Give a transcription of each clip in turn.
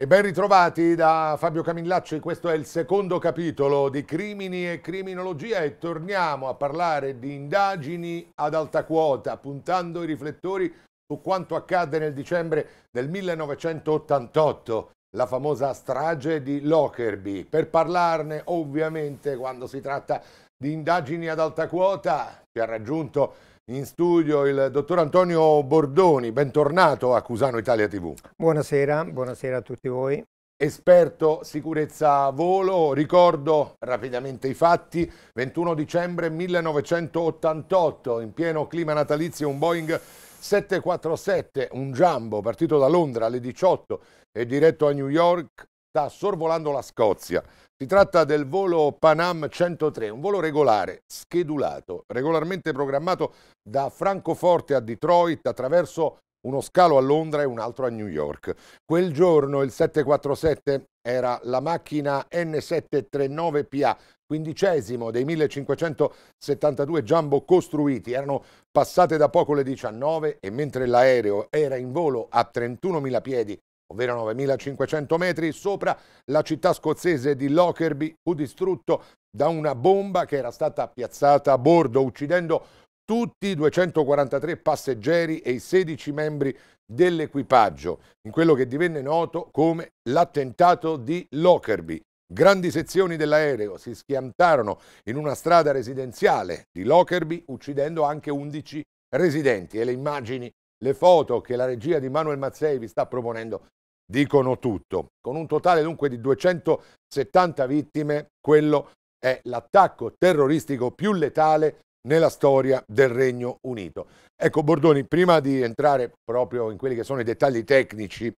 E ben ritrovati da Fabio Camillacci, questo è il secondo capitolo di Crimini e Criminologia e torniamo a parlare di indagini ad alta quota, puntando i riflettori su quanto accadde nel dicembre del 1988, la famosa strage di Lockerbie. Per parlarne, ovviamente, quando si tratta di indagini ad alta quota, ci ha raggiunto in studio il dottor Antonio Bordoni, bentornato a Cusano Italia TV. Buonasera, buonasera a tutti voi. Esperto sicurezza volo, ricordo rapidamente i fatti, 21 dicembre 1988, in pieno clima natalizio un Boeing 747, un Jumbo partito da Londra alle 18 e diretto a New York, sta sorvolando la Scozia. Si tratta del volo Panam 103, un volo regolare, schedulato, regolarmente programmato da Francoforte a Detroit attraverso uno scalo a Londra e un altro a New York. Quel giorno il 747 era la macchina N739PA, quindicesimo dei 1572 jumbo costruiti, erano passate da poco le 19 e mentre l'aereo era in volo a 31.000 piedi ovvero 9.500 metri sopra la città scozzese di Lockerbie, fu distrutto da una bomba che era stata piazzata a bordo, uccidendo tutti i 243 passeggeri e i 16 membri dell'equipaggio, in quello che divenne noto come l'attentato di Lockerbie. Grandi sezioni dell'aereo si schiantarono in una strada residenziale di Lockerbie, uccidendo anche 11 residenti e le immagini le foto che la regia di Manuel Mazzei vi sta proponendo dicono tutto. Con un totale dunque di 270 vittime, quello è l'attacco terroristico più letale nella storia del Regno Unito. Ecco Bordoni, prima di entrare proprio in quelli che sono i dettagli tecnici,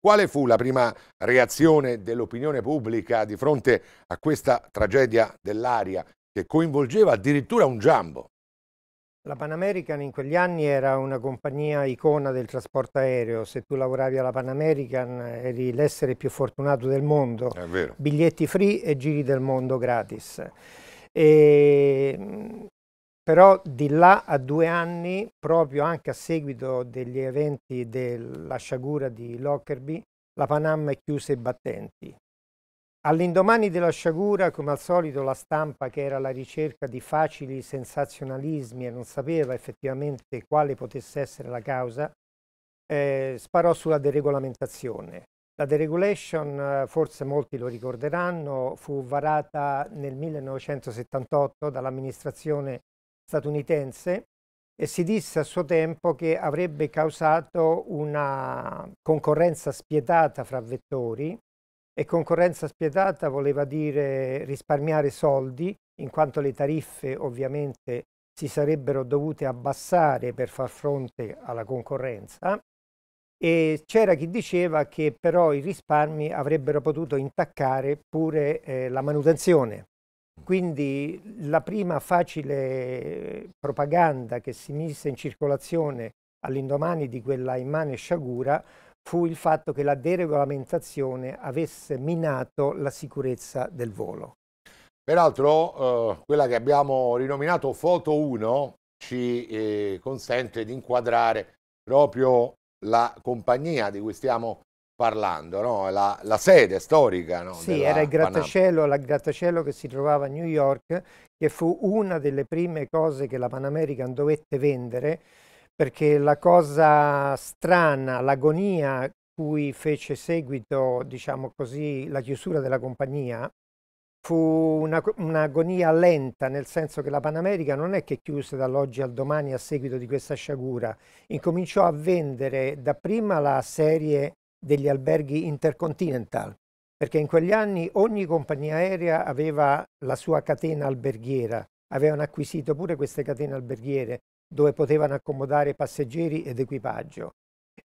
quale fu la prima reazione dell'opinione pubblica di fronte a questa tragedia dell'aria che coinvolgeva addirittura un giambo? La Pan American in quegli anni era una compagnia icona del trasporto aereo, se tu lavoravi alla Pan American eri l'essere più fortunato del mondo, biglietti free e giri del mondo gratis. E, però di là a due anni, proprio anche a seguito degli eventi della sciagura di Lockerbie, la Panam chiuse i battenti All'indomani della sciagura, come al solito, la stampa che era alla ricerca di facili sensazionalismi e non sapeva effettivamente quale potesse essere la causa, eh, sparò sulla deregolamentazione. La deregulation, eh, forse molti lo ricorderanno, fu varata nel 1978 dall'amministrazione statunitense e si disse a suo tempo che avrebbe causato una concorrenza spietata fra vettori e concorrenza spietata voleva dire risparmiare soldi, in quanto le tariffe ovviamente si sarebbero dovute abbassare per far fronte alla concorrenza e c'era chi diceva che però i risparmi avrebbero potuto intaccare pure eh, la manutenzione. Quindi la prima facile eh, propaganda che si mise in circolazione all'indomani di quella immane sciagura fu il fatto che la deregolamentazione avesse minato la sicurezza del volo. Peraltro eh, quella che abbiamo rinominato Foto 1 ci eh, consente di inquadrare proprio la compagnia di cui stiamo parlando, no? la, la, sede storica. No? Sì, era il grattacielo, la grattacielo che si trovava a New York, che fu una delle prime cose che la Pan American dovette vendere perché la cosa strana, l'agonia cui fece seguito, diciamo così, la chiusura della compagnia, fu una, un'agonia lenta, nel senso che la Panamerica non è che chiuse dall'oggi al domani a seguito di questa sciagura, incominciò a vendere dapprima la serie degli alberghi Intercontinental, perché in quegli anni ogni compagnia aerea aveva la sua catena alberghiera, avevano acquisito pure queste catene alberghiere dove potevano accomodare passeggeri ed equipaggio.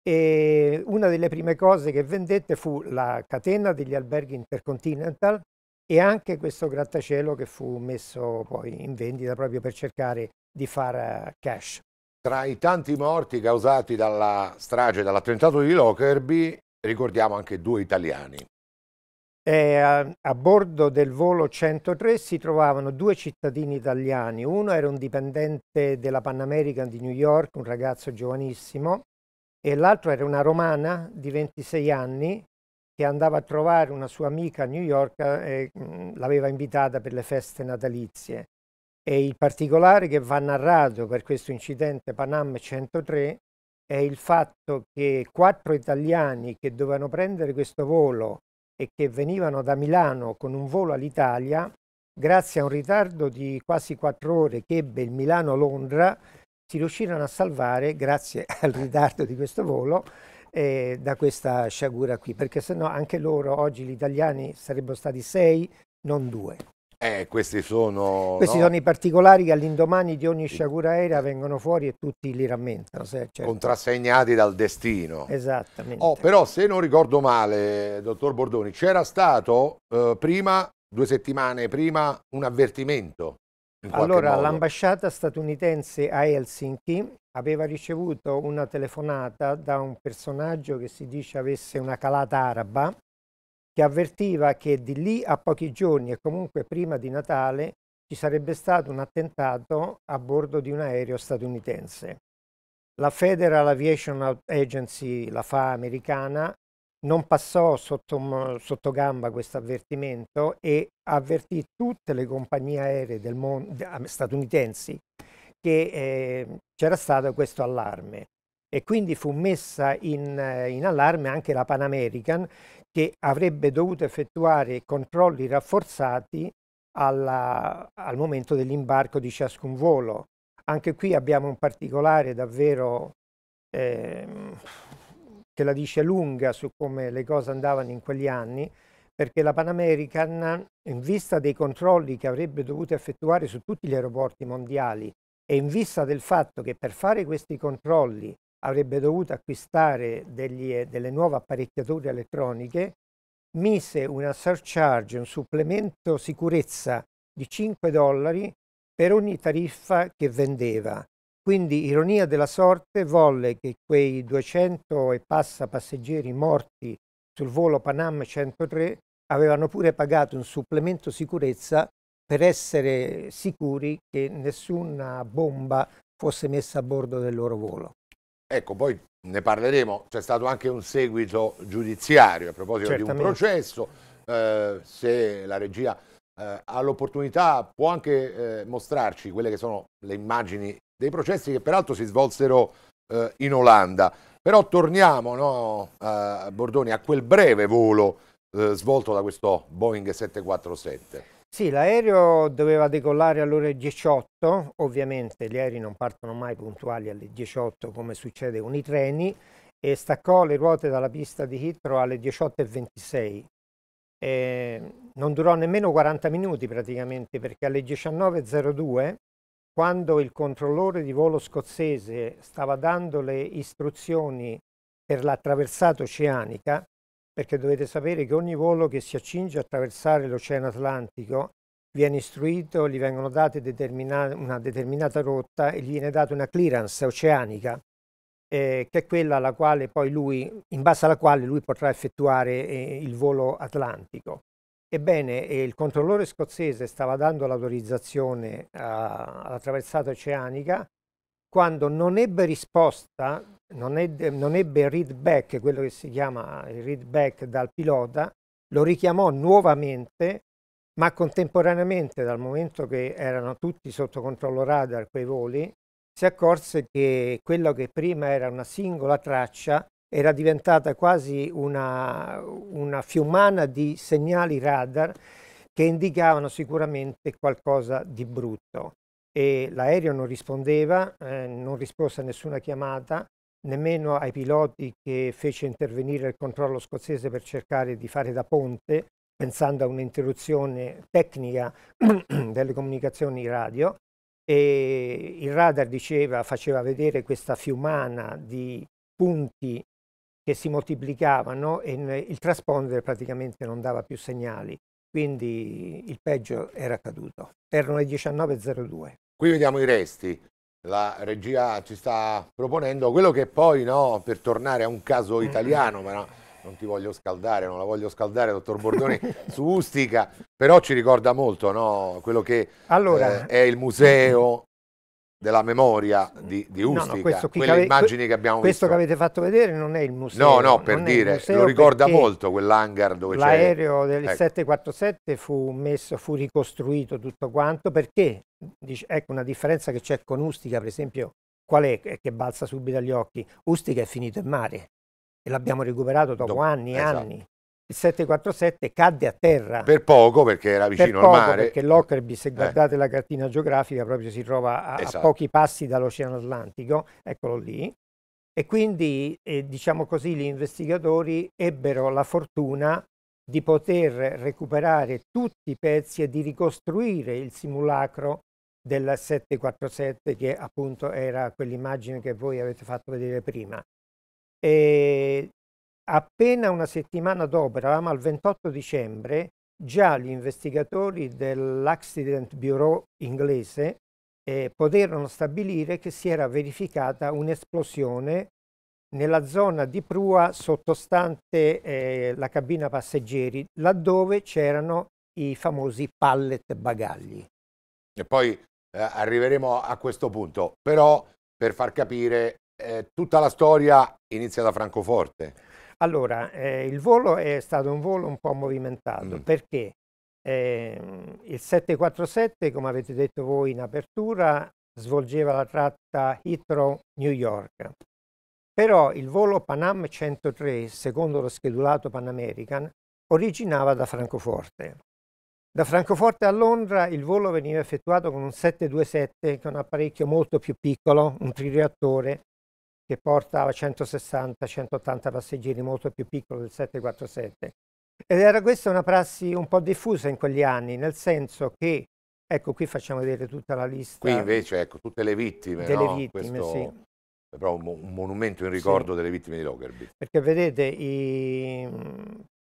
E una delle prime cose che vendette fu la catena degli alberghi Intercontinental e anche questo grattacielo che fu messo poi in vendita proprio per cercare di far eh, cash. Tra i tanti morti causati dalla strage dall'attentato di Lockerbie ricordiamo anche due italiani. Eh, a, a, bordo del volo 103 si trovavano due cittadini italiani, uno era un dipendente della Pan American di New York, un ragazzo giovanissimo, e l'altro era una romana di 26 anni che andava a trovare una sua amica a New York, eh, l'aveva invitata per le feste natalizie. E il particolare che va narrato per questo incidente Panam 103 è il fatto che quattro italiani che dovevano prendere questo volo e che venivano da Milano con un volo all'Italia, grazie a un ritardo di quasi quattro ore che ebbe il Milano-Londra, si riuscirono a salvare, grazie al ritardo di questo volo, eh, da questa sciagura qui, perché sennò anche loro, oggi gli italiani sarebbero stati sei, non due. Eh, questi sono, questi no? sono i particolari che all'indomani di ogni sciagura aerea vengono fuori e tutti li rammentano. Se, certo. Contrassegnati dal destino. Esattamente. Oh, però se non ricordo male, dottor Bordoni, c'era stato eh, prima, due settimane prima, un avvertimento. Allora, l'ambasciata statunitense a Helsinki aveva ricevuto una telefonata da un personaggio che si dice avesse una calata araba che avvertiva che di lì a pochi giorni e comunque prima di Natale ci sarebbe stato un attentato a bordo di un aereo statunitense. La Federal Aviation Agency, la FA americana, non passò sotto, sotto gamba questo avvertimento e avvertì tutte le compagnie aeree del mondo, ah, statunitensi che eh, c'era stato questo allarme. E quindi fu messa in, eh, in allarme anche la Pan American che avrebbe dovuto effettuare controlli rafforzati alla, al momento dell'imbarco di ciascun volo. Anche qui abbiamo un particolare davvero eh, che la dice lunga su come le cose andavano in quegli anni, perché la Pan American, in vista dei controlli che avrebbe dovuto effettuare su tutti gli aeroporti mondiali e in vista del fatto che per fare questi controlli avrebbe dovuto acquistare degli, eh, delle nuove apparecchiature elettroniche, mise una surcharge, un supplemento sicurezza di 5 dollari per ogni tariffa che vendeva. Quindi, ironia della sorte, volle che quei 200 e passa passeggeri morti sul volo Panam 103 avevano pure pagato un supplemento sicurezza per essere sicuri che nessuna bomba fosse messa a bordo del loro volo. Ecco, poi ne parleremo, c'è stato anche un seguito giudiziario a proposito Certamente. di un processo, eh, se la regia eh, ha l'opportunità può anche eh, mostrarci quelle che sono le immagini dei processi che peraltro si svolsero eh, in Olanda. Però torniamo, no, Bordoni, a quel breve volo eh, svolto da questo Boeing 747. Sì, l'aereo doveva decollare alle ore 18, ovviamente gli aerei non partono mai puntuali alle 18 come succede con i treni, e staccò le ruote dalla pista di Heathrow alle 18.26. Eh, non durò nemmeno 40 minuti praticamente perché alle 19.02 quando il controllore di volo scozzese stava dando le istruzioni per l'attraversata oceanica, perché dovete sapere che ogni volo che si accinge a attraversare l'Oceano Atlantico viene istruito, gli vengono date determina una determinata rotta e gli viene data una clearance oceanica, eh, che è quella alla quale poi lui, in base alla quale lui potrà effettuare eh, il volo atlantico. Ebbene, eh, il controllore scozzese stava dando l'autorizzazione alla traversata oceanica quando non ebbe risposta, non, ebbe, non ebbe read back, quello che si chiama il read back dal pilota, lo richiamò nuovamente, ma contemporaneamente dal momento che erano tutti sotto controllo radar quei voli, si accorse che quello che prima era una singola traccia era diventata quasi una, una fiumana di segnali radar che indicavano sicuramente qualcosa di brutto e l'aereo non rispondeva, eh, non rispose a nessuna chiamata, nemmeno ai piloti che fece intervenire il controllo scozzese per cercare di fare da ponte, pensando a un'interruzione tecnica delle comunicazioni radio. E il radar diceva, faceva vedere questa fiumana di punti che si moltiplicavano e il trasponder praticamente non dava più segnali, quindi il peggio era accaduto. Erano le 19.02. Qui vediamo i resti, la regia ci sta proponendo quello che poi, no, per tornare a un caso italiano, ma no, non ti voglio scaldare, non la voglio scaldare, dottor Bordoni, su Ustica, però ci ricorda molto no, quello che allora, eh, è il museo della memoria di, di Ustica, no, no, quelle che, immagini che abbiamo questo visto. Questo che avete fatto vedere non è il museo. No, no, per dire, lo ricorda molto quell'hangar dove c'era. L'aereo del ecco. 747 fu messo, fu ricostruito tutto quanto, perché, dice, ecco una differenza che c'è con Ustica, per esempio, qual è che balza subito agli occhi? Ustica è finito in mare e l'abbiamo recuperato dopo anni e esatto. anni il 747 cadde a terra. Per poco perché era vicino per al mare. Perché Lockerbie, se eh. guardate eh. la cartina geografica, proprio si trova a, esatto. a pochi passi dall'Oceano Atlantico, eccolo lì. E quindi, eh, diciamo così, gli investigatori ebbero la fortuna di poter recuperare tutti i pezzi e di ricostruire il simulacro del 747 che appunto era quell'immagine che voi avete fatto vedere prima. E Appena una settimana dopo, eravamo al 28 dicembre, già gli investigatori dell'Accident Bureau inglese eh, poterono stabilire che si era verificata un'esplosione nella zona di prua sottostante eh, la cabina passeggeri, laddove c'erano i famosi pallet bagagli. E poi eh, arriveremo a questo punto, però per far capire eh, tutta la storia inizia da Francoforte. Allora, eh, il volo è stato un volo un po' movimentato mm. perché eh, il 747, come avete detto voi in apertura, svolgeva la tratta Heathrow-New York. Però il volo Panam 103, secondo lo schedulato Pan American, originava da Francoforte. Da Francoforte a Londra il volo veniva effettuato con un 727, che è un apparecchio molto più piccolo, un trireattore, che portava 160-180 passeggeri, molto più piccolo del 747. Ed era questa una prassi un po' diffusa in quegli anni, nel senso che, ecco qui facciamo vedere tutta la lista. Qui invece, ecco, tutte le vittime, delle no? vittime, Questo... sì. Però un monumento in ricordo sì. delle vittime di Lockerbie. Perché vedete, i...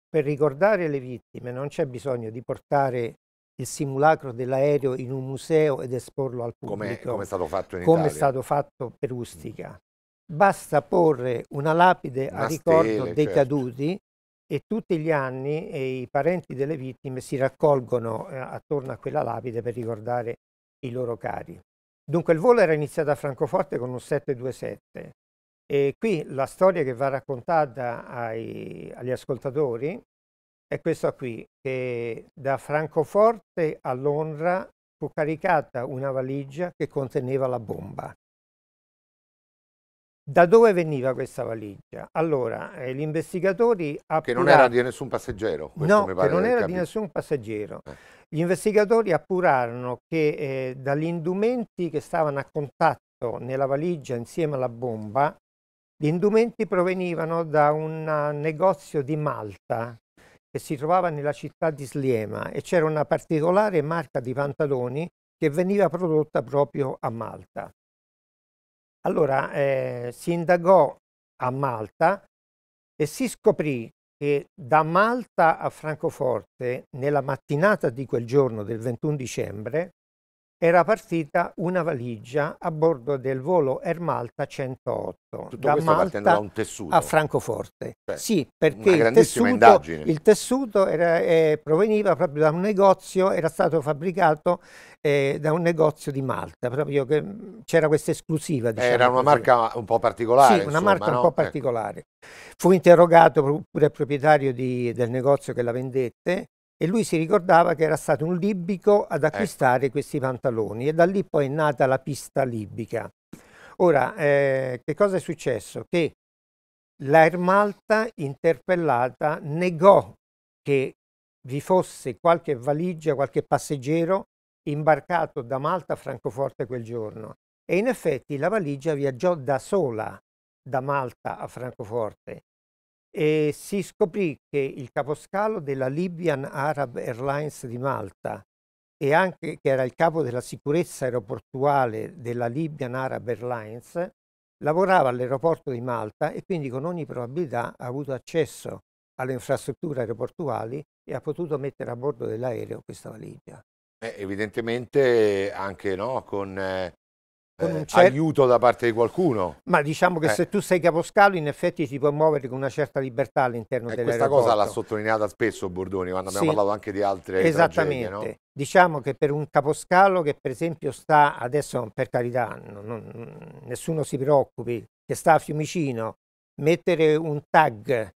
per ricordare le vittime non c'è bisogno di portare il simulacro dell'aereo in un museo ed esporlo al pubblico. Come, è stato fatto in come Italia. Come è stato fatto per Ustica basta porre una lapide una a ricordo stele, dei certo. caduti e tutti gli anni eh, i parenti delle vittime si raccolgono eh, attorno a quella lapide per ricordare i loro cari. Dunque il volo era iniziato a Francoforte con un 727 e qui la storia che va raccontata ai, agli ascoltatori è questa qui, che da Francoforte a Londra fu caricata una valigia che conteneva la bomba. Da dove veniva questa valigia? Allora, eh, gli investigatori appurarono... Che non era di nessun passeggero. No, che non era di nessun passeggero. Eh. Gli investigatori appurarono che eh, dagli indumenti che stavano a contatto nella valigia insieme alla bomba, gli indumenti provenivano da un eh, negozio di Malta che si trovava nella città di Sliema e c'era una particolare marca di pantaloni che veniva prodotta proprio a Malta. Allora eh, si indagò a Malta e si scoprì che da Malta a Francoforte, nella mattinata di quel giorno del 21 dicembre, era partita una valigia a bordo del volo Air Malta 108 Tutto da Malta da un tessuto. a Francoforte. Beh, sì, perché il tessuto, il tessuto era, eh, proveniva proprio da un negozio, era stato fabbricato eh, da un negozio di Malta, proprio che mm, c'era questa esclusiva. Eh, diciamo era una così. marca un po' particolare. Sì, una marca no? un po' eh. particolare. Ecco. Fu interrogato pure il proprietario di, del negozio che la vendette e lui si ricordava che era stato un libico ad ecco. acquistare eh. questi pantaloni e da lì poi è nata la pista libica. Ora, eh, che cosa è successo? Che l'Air Malta interpellata negò che vi fosse qualche valigia, qualche passeggero imbarcato da Malta a Francoforte quel giorno e in effetti la valigia viaggiò da sola da Malta a Francoforte e si scoprì che il caposcalo della Libyan Arab Airlines di Malta e anche che era il capo della sicurezza aeroportuale della Libyan Arab Airlines lavorava all'aeroporto di Malta e quindi con ogni probabilità ha avuto accesso alle infrastrutture aeroportuali e ha potuto mettere a bordo dell'aereo questa valigia. Eh, evidentemente anche no, con eh, eh, aiuto da parte di qualcuno. Ma diciamo che eh. se tu sei caposcalo in effetti ti puoi muovere con una certa libertà all'interno eh, dell'aeroporto. Questa cosa l'ha sottolineata spesso Bordoni quando abbiamo sì. parlato anche di altre Esattamente. Tragedie, no? Diciamo che per un caposcalo che per esempio sta, adesso per carità, non, non, nessuno si preoccupi, che sta a Fiumicino, mettere un tag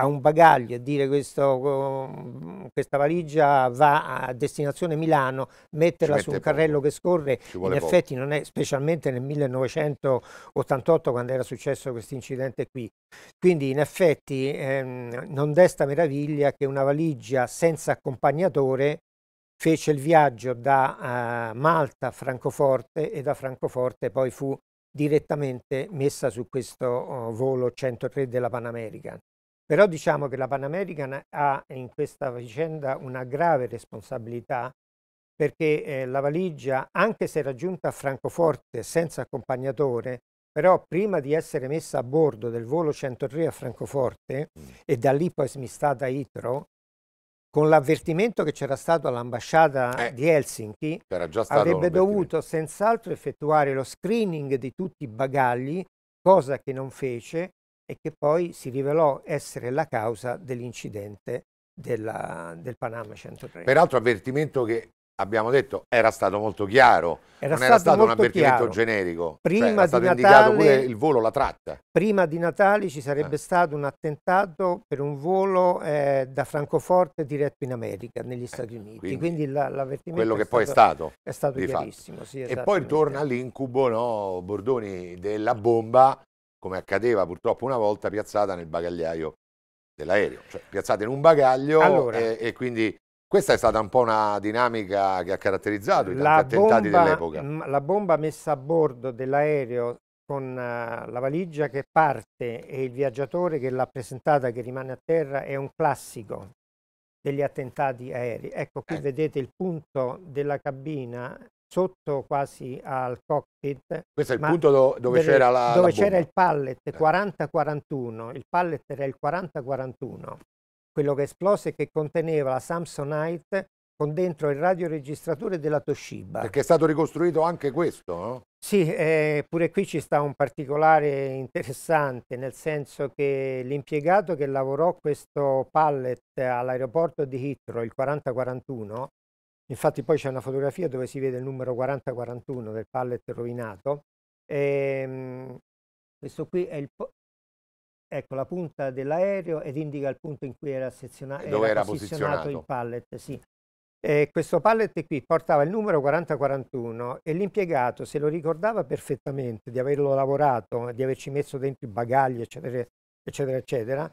a un bagaglio e dire questo, questa valigia va a destinazione Milano, metterla su un poco. carrello che scorre, in poco. effetti non è, specialmente nel 1988 quando era successo questo incidente qui. Quindi in effetti ehm, non desta meraviglia che una valigia senza accompagnatore fece il viaggio da uh, Malta a Francoforte e da Francoforte poi fu direttamente messa su questo uh, volo 103 della Pan American. Però diciamo che la Pan American ha in questa vicenda una grave responsabilità perché eh, la valigia, anche se raggiunta a Francoforte senza accompagnatore, però prima di essere messa a bordo del volo 103 a Francoforte mm. e da lì poi smistata a Itro, con l'avvertimento che c'era stato all'ambasciata eh, di Helsinki, avrebbe dovuto senz'altro effettuare lo screening di tutti i bagagli, cosa che non fece, e che poi si rivelò essere la causa dell'incidente della, del Panama 103. Peraltro avvertimento che abbiamo detto era stato molto chiaro, era non stato era stato un avvertimento chiaro. generico, cioè, prima cioè, era stato Natale, indicato pure il volo, la tratta. Prima di Natale ci sarebbe eh. stato un attentato per un volo eh, da Francoforte diretto in America, negli eh, Stati Uniti, quindi, quindi l'avvertimento quello che poi è stato, è stato chiarissimo. Sì, e poi torna l'incubo no, Bordoni, della bomba come accadeva purtroppo una volta, piazzata nel bagagliaio dell'aereo, cioè piazzata in un bagaglio allora, e, e, quindi questa è stata un po' una dinamica che ha caratterizzato i tanti attentati dell'epoca. La bomba messa a bordo dell'aereo con eh, la valigia che parte e il viaggiatore che l'ha presentata che rimane a terra è un classico degli attentati aerei. Ecco qui eh. vedete il punto della cabina sotto quasi al cockpit. Questo è il punto do, dove, delle, c'era la, dove la c'era il pallet 40-41, eh. il pallet era il 40-41, quello che esplose e che conteneva la Samsonite con dentro il radioregistratore della Toshiba. Perché è stato ricostruito anche questo, no? Sì, eh, pure qui ci sta un particolare interessante, nel senso che l'impiegato che lavorò questo pallet all'aeroporto di Heathrow, il 40-41, Infatti poi c'è una fotografia dove si vede il numero 4041 del pallet rovinato. E, ehm, questo qui è il, ecco la punta dell'aereo ed indica il punto in cui era, sezionato, era, era posizionato, posizionato, il pallet. Sì. questo pallet qui portava il numero 4041 e l'impiegato se lo ricordava perfettamente di averlo lavorato, di averci messo dentro i bagagli, eccetera, eccetera, eccetera,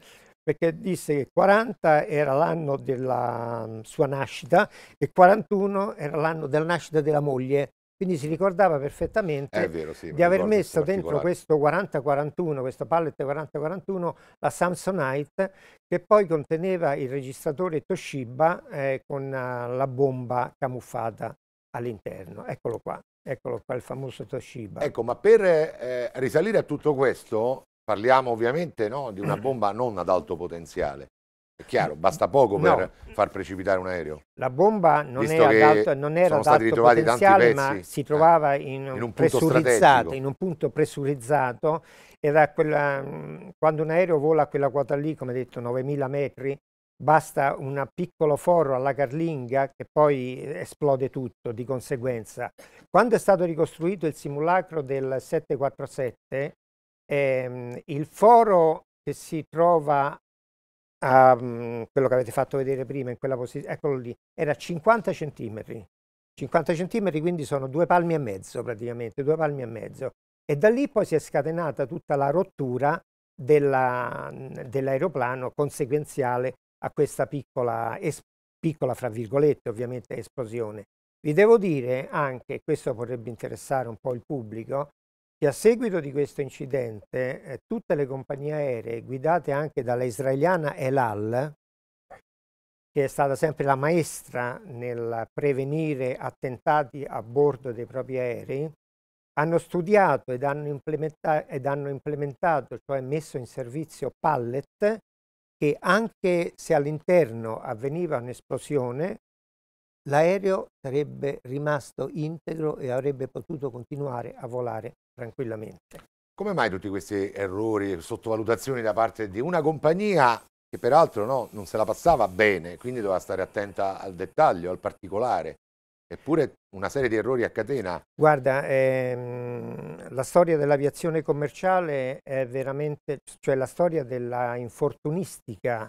perché disse che 40 era l'anno della mm, sua nascita e 41 era l'anno della nascita della moglie. Quindi si ricordava perfettamente vero, sì, di aver messo dentro questo 40-41, questo pallet 40-41, la Samsonite, che poi conteneva il registratore Toshiba eh, con uh, la bomba camuffata all'interno. Eccolo qua, eccolo qua il famoso Toshiba. Ecco, ma per eh, risalire a tutto questo, parliamo ovviamente no, di una bomba non ad alto potenziale. È chiaro, mm. basta poco no. per far precipitare un aereo. La bomba non Visto era ad alto, non era ad alto potenziale, ma si eh, trovava in, eh, in, un pressurizzato, in un punto pressurizzato. Era quella, mm, quando un aereo vola a quella quota lì, come detto, 9.000 metri, basta un piccolo foro alla carlinga che poi esplode tutto di conseguenza. Quando è stato ricostruito il simulacro del 747, eh, il foro che si trova a um, quello che avete fatto vedere prima, in quella posizione, eccolo lì, era 50 centimetri. 50 centimetri quindi sono due palmi e mezzo praticamente, due palmi e mezzo. E da lì poi si è scatenata tutta la rottura mhmm, dell'aeroplano conseguenziale a questa piccola, es, piccola, fra virgolette ovviamente, esplosione. Vi devo dire anche, questo potrebbe interessare un po' il pubblico, che a seguito di questo incidente eh, tutte le compagnie aeree guidate anche dalla israeliana Elal, che è stata sempre la maestra nel prevenire attentati a bordo dei propri aerei, hanno studiato ed hanno, implementa ed hanno implementato, cioè messo in servizio pallet che anche se all'interno avveniva un'esplosione, l'aereo sarebbe rimasto integro e avrebbe potuto continuare a volare tranquillamente. Come mai tutti questi errori, e sottovalutazioni da parte di una compagnia che peraltro no, non se la passava bene, quindi doveva stare attenta al dettaglio, al particolare, eppure una serie di errori a catena? Guarda, ehm, la storia dell'aviazione commerciale è veramente, cioè la storia della infortunistica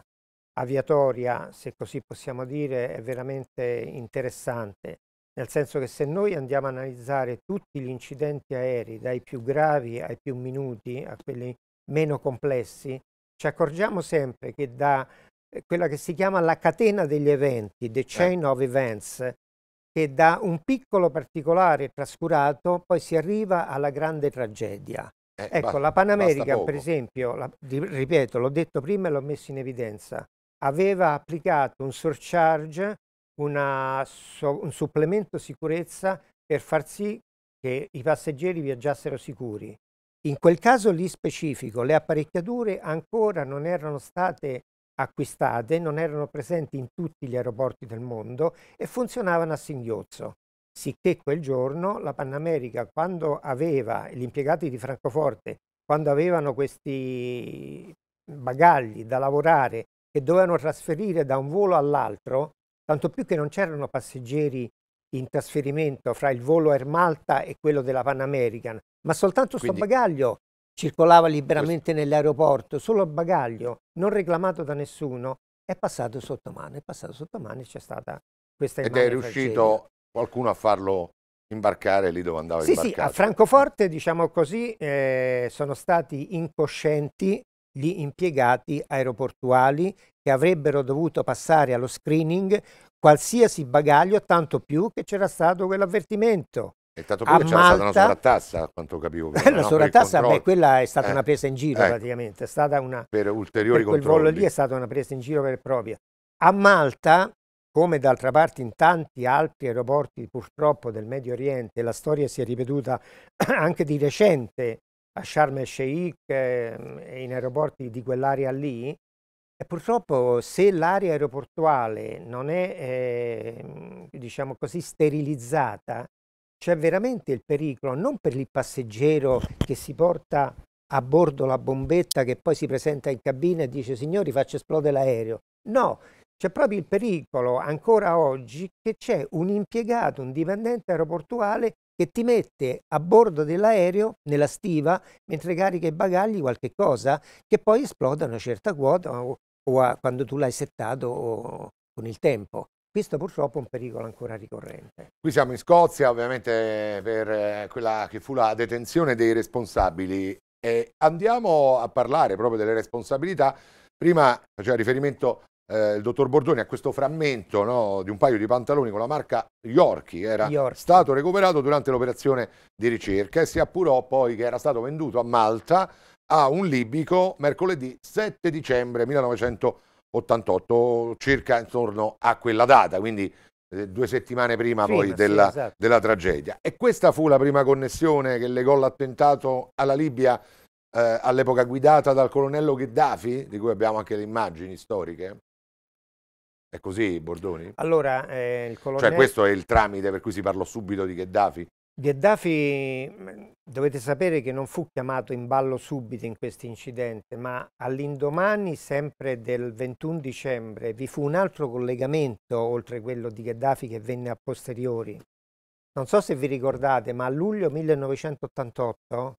aviatoria, se così possiamo dire, è veramente interessante nel senso che se noi andiamo a analizzare tutti gli incidenti aerei, dai più gravi ai più minuti, a quelli meno complessi, ci accorgiamo sempre che da eh, quella che si chiama la catena degli eventi, the eh. chain of events, che da un piccolo particolare trascurato poi si arriva alla grande tragedia. Eh, ecco, la Panamerica, per esempio, la, ripeto, l'ho detto prima e l'ho messo in evidenza, aveva applicato un surcharge una, un supplemento sicurezza per far sì che i passeggeri viaggiassero sicuri. In quel caso lì specifico le apparecchiature ancora non erano state acquistate, non erano presenti in tutti gli aeroporti del mondo e funzionavano a singhiozzo. Sicché quel giorno la Panamerica, quando aveva gli impiegati di Francoforte, quando avevano questi bagagli da lavorare che dovevano trasferire da un volo all'altro, tanto più che non c'erano passeggeri in trasferimento fra il volo Air Malta e quello della Pan American, ma soltanto questo bagaglio circolava liberamente questo... nell'aeroporto, solo il bagaglio, non reclamato da nessuno, è passato sotto mano, è passato sotto mano e c'è stata questa Ed è riuscito tragedia. qualcuno a farlo imbarcare lì dove andava sì, imbarcato? Sì, a Francoforte, diciamo così, eh, sono stati incoscienti gli impiegati aeroportuali che avrebbero dovuto passare allo screening qualsiasi bagaglio, tanto più che c'era stato quell'avvertimento. E tanto più a che c'era stata una sovrattassa, a quanto capivo. Prima, eh, la no? sovrattassa, beh, quella è stata eh, una presa in giro eh, praticamente, è stata una... Per ulteriori per quel controlli. lì è stata una presa in giro vera e propria. A Malta, come d'altra parte in tanti altri aeroporti purtroppo del Medio Oriente, la storia si è ripetuta anche di recente a Sharm el-Sheikh ehm, e eh, in aeroporti di quell'area lì, e purtroppo se l'area aeroportuale non è, eh, diciamo così, sterilizzata, c'è veramente il pericolo, non per il passeggero che si porta a bordo la bombetta che poi si presenta in cabina e dice signori faccio esplodere l'aereo. No, c'è proprio il pericolo ancora oggi che c'è un impiegato, un dipendente aeroportuale che ti mette a bordo dell'aereo, nella stiva, mentre carica i bagagli qualche cosa che poi esplode a una certa quota o a, quando tu l'hai settato con il tempo. Questo purtroppo è un pericolo ancora ricorrente. Qui siamo in Scozia, ovviamente per eh, quella che fu la detenzione dei responsabili. E andiamo a parlare proprio delle responsabilità. Prima faceva riferimento eh, il dottor Bordoni a questo frammento no, di un paio di pantaloni con la marca Yorkie, era Yorkie. stato recuperato durante l'operazione di ricerca e si appurò poi che era stato venduto a Malta a un libico mercoledì 7 dicembre 1988, circa intorno a quella data, quindi eh, due settimane prima sì, poi della, esatto. della, tragedia. E questa fu la prima connessione che legò l'attentato alla Libia eh, all'epoca guidata dal colonnello Gheddafi, di cui abbiamo anche le immagini storiche. È così, Bordoni? Allora, eh, il colonnello... Cioè questo è il tramite per cui si parlò subito di Gheddafi? Gheddafi, mm, dovete sapere che non fu chiamato in ballo subito in questo incidente, ma all'indomani, sempre del 21 dicembre, vi fu un altro collegamento oltre quello di Gheddafi che venne a posteriori. Non so se vi ricordate, ma a luglio 1988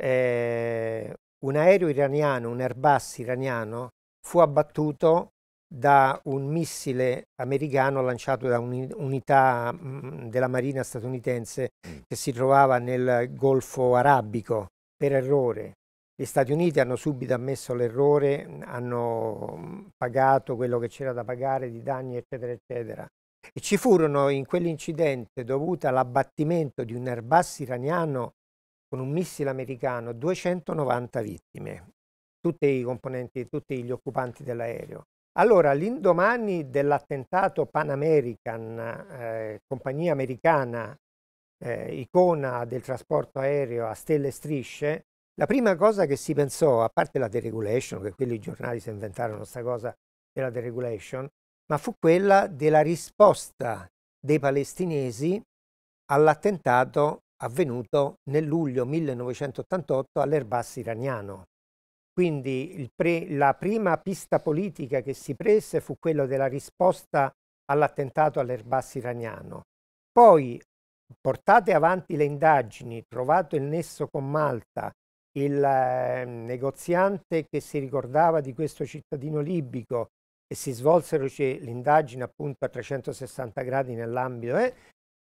eh, un aereo iraniano, un Airbus iraniano, fu abbattuto da un missile americano lanciato da un'unità mm, della Marina statunitense mm. che si trovava nel Golfo Arabico per errore. Gli Stati Uniti hanno subito ammesso l'errore, hanno mm, pagato quello che c'era da pagare di danni, eccetera, eccetera. E ci furono in quell'incidente, dovuto all'abbattimento di un Airbus iraniano con un missile americano, 290 vittime, tutti i componenti, tutti gli occupanti dell'aereo. Allora, l'indomani dell'attentato Pan American, eh, compagnia americana, eh, icona del trasporto aereo a stelle e strisce, la prima cosa che si pensò, a parte la deregulation, che quelli giornali si inventarono questa cosa della deregulation, ma fu quella della risposta dei palestinesi all'attentato avvenuto nel luglio 1988 all'Airbus iraniano. Quindi pre, la prima pista politica che si prese fu quella della risposta all'attentato all'Airbus iraniano. Poi, portate avanti le indagini, trovato il nesso con Malta, il eh, negoziante che si ricordava di questo cittadino libico e si svolsero cioè, l'indagine appunto a 360 gradi nell'ambito. Eh,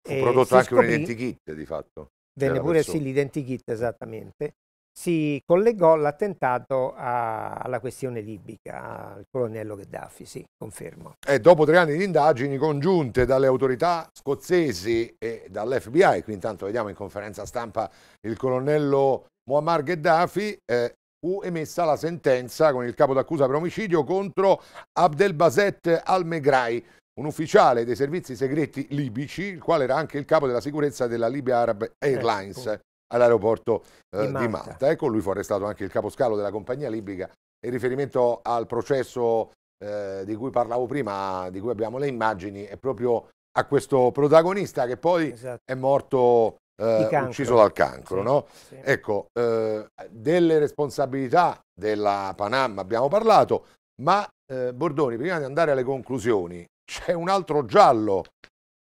fu prodotto anche scoprì, un identikit di fatto. Venne pure persona. sì l'identikit esattamente si collegò l'attentato alla questione libica, al colonnello Gheddafi, sì, confermo. E dopo tre anni di indagini congiunte dalle autorità scozzesi e dall'FBI, qui intanto vediamo in conferenza stampa il colonnello Muammar Gheddafi, eh, fu emessa la sentenza con il capo d'accusa per omicidio contro Abdelbazet al-Megrai, un ufficiale dei servizi segreti libici, il quale era anche il capo della sicurezza della Libya Arab ecco. Airlines. Ecco all'aeroporto eh, di, Malta. di Malta. E ecco, lui fu arrestato anche il caposcalo della compagnia libica. In riferimento al processo eh, di cui parlavo prima, di cui abbiamo le immagini, è proprio a questo protagonista che poi esatto. è morto eh, ucciso dal cancro. Sì, no? sì. Ecco, eh, delle responsabilità della Panam abbiamo parlato, ma eh, Bordoni, prima di andare alle conclusioni, c'è un altro giallo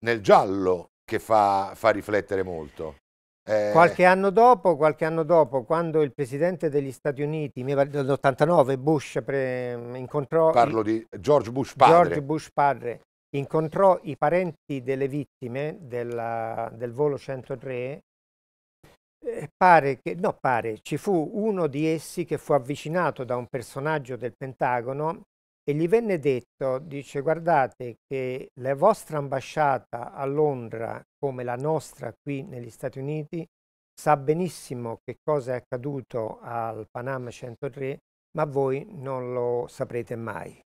nel giallo che fa, fa riflettere molto. Eh... Qualche, anno dopo, qualche anno dopo, quando il presidente degli Stati Uniti, nell'89, Bush, pre, incontrò... Parlo il, di George Bush padre. George Bush padre, incontrò i parenti delle vittime della, del volo 103 eh, pare che, no, pare, ci fu uno di essi che fu avvicinato da un personaggio del Pentagono e gli venne detto, dice guardate che la vostra ambasciata a Londra, come la nostra qui negli Stati Uniti, sa benissimo che cosa è accaduto al Panama 103, ma voi non lo saprete mai.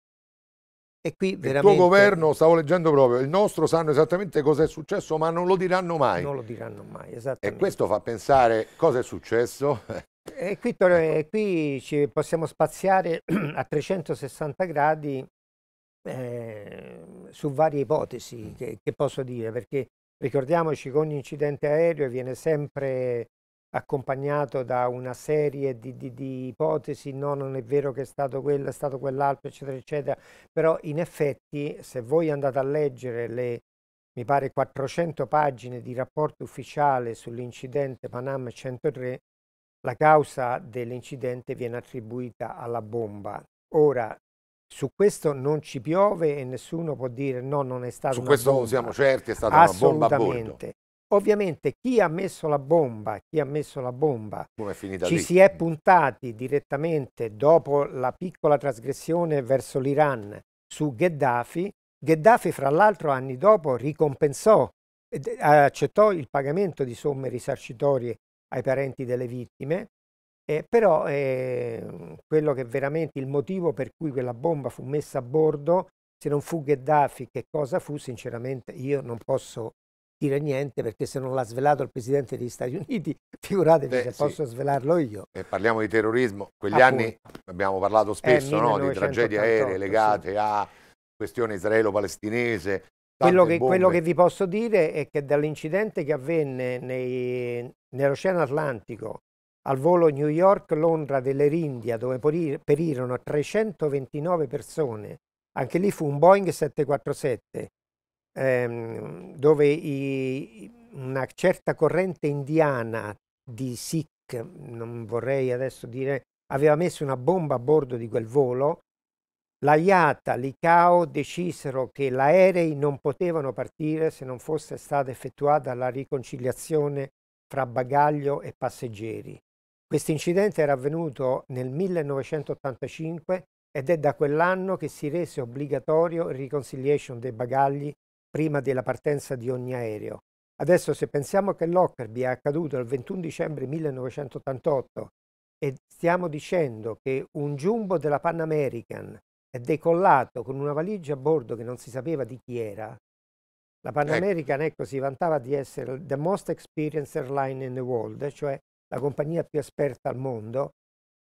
E qui veramente... Il tuo governo, stavo leggendo proprio, il nostro sanno esattamente cosa è successo, ma non lo diranno mai. Non lo diranno mai, esattamente. E questo fa pensare cosa è successo E qui, eh, qui ci possiamo spaziare a 360 gradi eh, su varie ipotesi mm. che, che, posso dire, perché ricordiamoci che ogni incidente aereo viene sempre accompagnato da una serie di, di, di ipotesi, no non è vero che è stato quello, è stato quell'altro, eccetera, eccetera, però in effetti se voi andate a leggere le, mi pare, 400 pagine di rapporto ufficiale sull'incidente Panam 103, la causa dell'incidente viene attribuita alla bomba. Ora, su questo non ci piove e nessuno può dire no, non è stato Su questo bomba. siamo certi, è stata una bomba a bordo. Ovviamente chi ha messo la bomba, chi ha messo la bomba, ci lì? si è puntati direttamente dopo la piccola trasgressione verso l'Iran su Gheddafi. Gheddafi, fra l'altro, anni dopo ricompensò, eh, accettò il pagamento di somme risarcitorie ai parenti delle vittime, eh, però eh, quello che veramente il motivo per cui quella bomba fu messa a bordo, se non fu Gheddafi, che cosa fu, sinceramente io non posso dire niente perché se non l'ha svelato il presidente degli Stati Uniti, figuratevi Beh, se sì. posso svelarlo io. E eh, parliamo di terrorismo, quegli Appunto. anni abbiamo parlato eh, spesso eh, no, di tragedie aeree legate sì. a questione israelo-palestinese, quello, che, quello che, vi posso dire è che dall'incidente che avvenne nei, nell'Oceano Atlantico al volo New York-Londra dell'Erindia, dove perirono 329 persone, anche lì fu un Boeing 747, ehm, dove i, una certa corrente indiana di Sikh, non vorrei adesso dire, aveva messo una bomba a bordo di quel volo la IATA, l'ICAO decisero che gli aerei non potevano partire se non fosse stata effettuata la riconciliazione fra bagaglio e passeggeri. Questo incidente era avvenuto nel 1985 ed è da quell'anno che si rese obbligatorio il reconciliation dei bagagli prima della partenza di ogni aereo. Adesso se pensiamo che Lockerbie è accaduto il 21 dicembre 1988 e stiamo dicendo che un jumbo della Pan American è decollato con una valigia a bordo che non si sapeva di chi era. La ecco. Pan American, ecco, si vantava di essere the most experienced airline in the world, cioè la compagnia più esperta al mondo,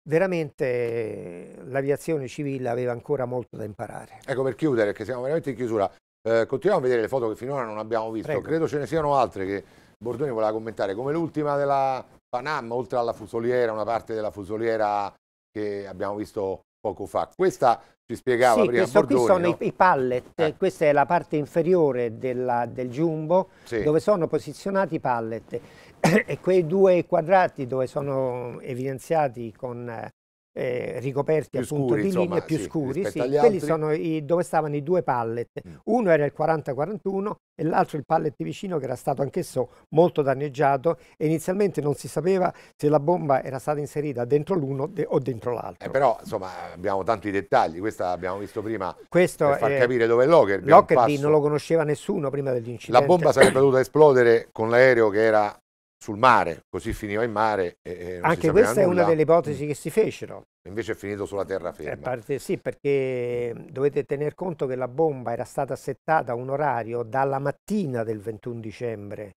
veramente l'aviazione civile aveva ancora molto da imparare. Ecco, per chiudere, perché siamo veramente in chiusura, eh, continuiamo a vedere le foto che finora non abbiamo visto. Prego. Credo ce ne siano altre che Bordoni voleva commentare, come l'ultima della Panam, oltre alla fusoliera, una parte della fusoliera che abbiamo visto poco fa. Questa ci spiegava sì, prima questo qui sono i, i, pallet, eh. questa è la parte inferiore della, del jumbo sì. dove sono posizionati i pallet e quei due quadrati dove sono evidenziati con eh, eh, ricoperti più appunto scuri, di insomma, linee più sì, scuri, sì. quelli sono i, dove stavano i due pallet, mm. uno era il 40-41 e l'altro il pallet vicino che era stato anch'esso molto danneggiato e inizialmente non si sapeva se la bomba era stata inserita dentro l'uno o dentro l'altro. Eh, però insomma abbiamo tanti dettagli, questa abbiamo visto prima Questo, per far eh, capire dove è Lockerbie. Lockerbie non lo conosceva nessuno prima dell'incidente. La bomba sarebbe dovuta esplodere con l'aereo che era sul mare, così finiva in mare. E, e Anche questa è nulla. una delle ipotesi mm. che si fecero. Invece è finito sulla terraferma. Eh, parte, sì, perché dovete tener conto che la bomba era stata settata a un orario dalla mattina del 21 dicembre.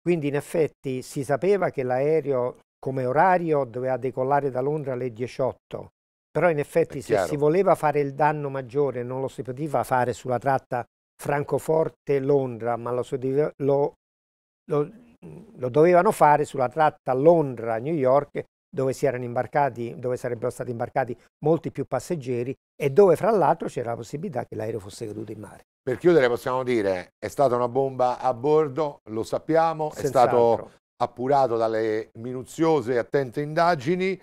Quindi in effetti si sapeva che l'aereo come orario doveva decollare da Londra alle 18. Però in effetti se si voleva fare il danno maggiore non lo si poteva fare sulla tratta Francoforte-Londra, ma lo, lo, lo lo dovevano fare sulla tratta Londra-New York dove, dove, sarebbero stati imbarcati molti più passeggeri e dove fra l'altro c'era la possibilità che l'aereo fosse caduto in mare. Per chiudere possiamo dire è stata una bomba a bordo, lo sappiamo, Senz è stato appurato dalle minuziose e attente indagini,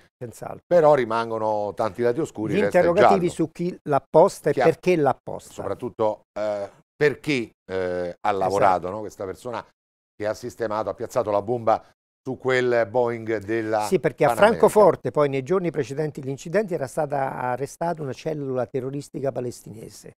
però rimangono tanti lati oscuri. Gli interrogativi su chi l'ha posta e chi perché posta. Soprattutto eh, per chi eh, ha lavorato, esatto. no? questa persona che ha sistemato, ha piazzato la bomba su quel Boeing della Sì, perché a Francoforte poi nei giorni precedenti l'incidente era stata arrestata una cellula terroristica palestinese.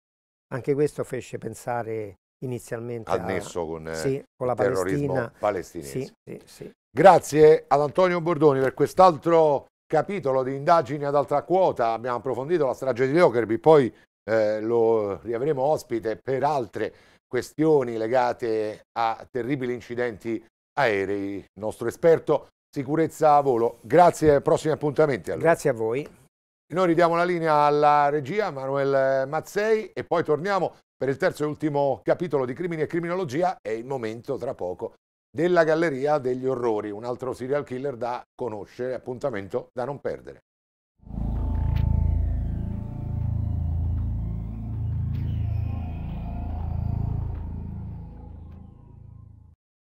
Anche questo fece pensare inizialmente al nesso con, eh, sì, con la terrorismo palestinese. Sì, sì, Grazie ad Antonio Bordoni per quest'altro capitolo di indagini ad altra quota. Abbiamo approfondito la strage di Lockerbie, poi eh, lo riavremo ospite per altre questioni legate a terribili incidenti aerei. Il nostro esperto sicurezza a volo. Grazie, prossimi appuntamenti. Allora. Grazie a voi. Noi ridiamo la linea alla regia Manuel Mazzei e poi torniamo per il terzo e ultimo capitolo di Crimini e Criminologia. È il momento, tra poco, della Galleria degli Orrori, un altro serial killer da conoscere, appuntamento da non perdere.